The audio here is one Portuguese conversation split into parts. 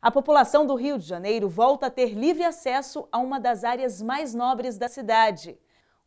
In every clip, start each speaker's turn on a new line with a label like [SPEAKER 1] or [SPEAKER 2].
[SPEAKER 1] A população do Rio de Janeiro volta a ter livre acesso a uma das áreas mais nobres da cidade.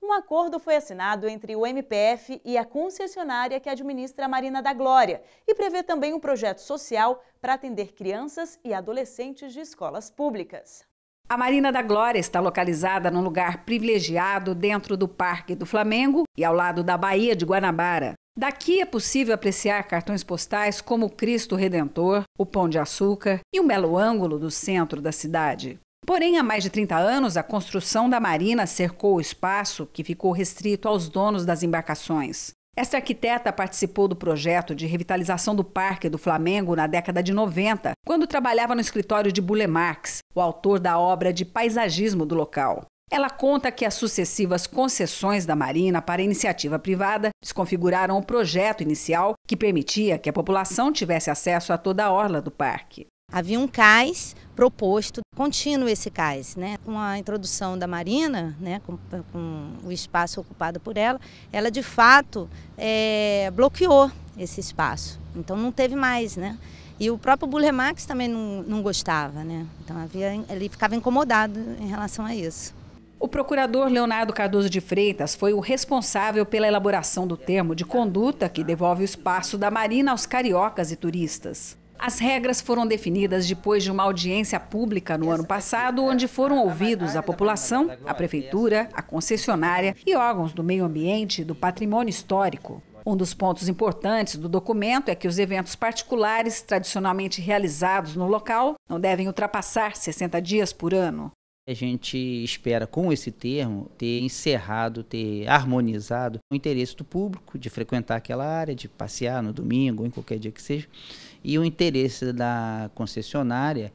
[SPEAKER 1] Um acordo foi assinado entre o MPF e a concessionária que administra a Marina da Glória e prevê também um projeto social para atender crianças e adolescentes de escolas públicas. A Marina da Glória está localizada num lugar privilegiado dentro do Parque do Flamengo e ao lado da Baía de Guanabara. Daqui é possível apreciar cartões postais como Cristo Redentor, o Pão de Açúcar e o belo ângulo do centro da cidade. Porém, há mais de 30 anos, a construção da marina cercou o espaço que ficou restrito aos donos das embarcações. Esta arquiteta participou do projeto de revitalização do Parque do Flamengo na década de 90, quando trabalhava no escritório de Bulle Marx, o autor da obra de paisagismo do local. Ela conta que as sucessivas concessões da Marina para iniciativa privada desconfiguraram o projeto inicial que permitia que a população tivesse acesso a toda a orla do parque. Havia um cais proposto, contínuo esse cais, né? Com a introdução da Marina,
[SPEAKER 2] né? Com, com o espaço ocupado por ela, ela de fato é, bloqueou esse espaço. Então não teve mais, né? E o próprio Burle Max também
[SPEAKER 1] não, não gostava, né? Então havia, ele ficava incomodado em relação a isso. O procurador Leonardo Cardoso de Freitas foi o responsável pela elaboração do termo de conduta que devolve o espaço da Marina aos cariocas e turistas. As regras foram definidas depois de uma audiência pública no ano passado, onde foram ouvidos a população, a prefeitura, a concessionária e órgãos do meio ambiente e do patrimônio histórico. Um dos pontos importantes do documento é que os eventos particulares tradicionalmente realizados no local não devem ultrapassar 60 dias por ano.
[SPEAKER 2] A gente espera, com esse termo, ter encerrado, ter harmonizado o interesse do público de frequentar aquela área, de passear no domingo ou em qualquer dia que seja, e o interesse da concessionária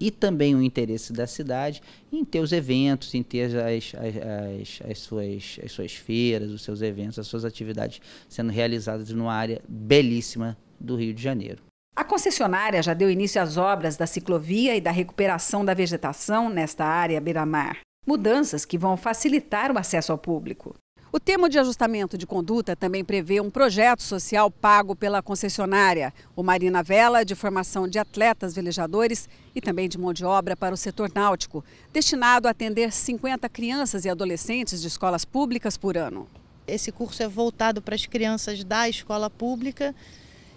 [SPEAKER 2] e também o interesse da cidade em ter os eventos, em ter as, as, as, suas, as suas feiras, os seus eventos, as suas atividades sendo realizadas numa área belíssima do Rio de Janeiro.
[SPEAKER 1] A concessionária já deu início às obras da ciclovia e da recuperação da vegetação nesta área beira-mar. Mudanças que vão facilitar o acesso ao público. O termo de ajustamento de conduta também prevê um projeto social pago pela concessionária, o Marina Vela, de formação de atletas velejadores e também de mão de obra para o setor náutico, destinado a atender 50 crianças e adolescentes de escolas públicas por ano. Esse curso é voltado para as crianças da
[SPEAKER 2] escola pública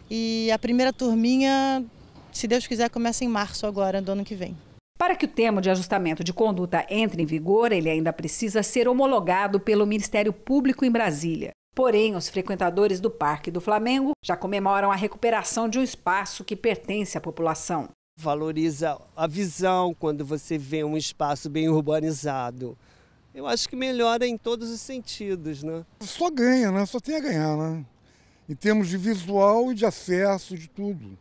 [SPEAKER 2] e a primeira turminha, se Deus quiser, começa em março agora, do ano que vem.
[SPEAKER 1] Para que o tema de ajustamento de conduta entre em vigor, ele ainda precisa ser homologado pelo Ministério Público em Brasília. Porém, os frequentadores do Parque do Flamengo já comemoram a recuperação de um espaço que pertence à população.
[SPEAKER 2] Valoriza a visão quando você vê um espaço bem urbanizado. Eu acho que melhora em todos os sentidos, né? Só ganha, né? Só tem a ganhar, né? em termos de visual e de acesso, de tudo.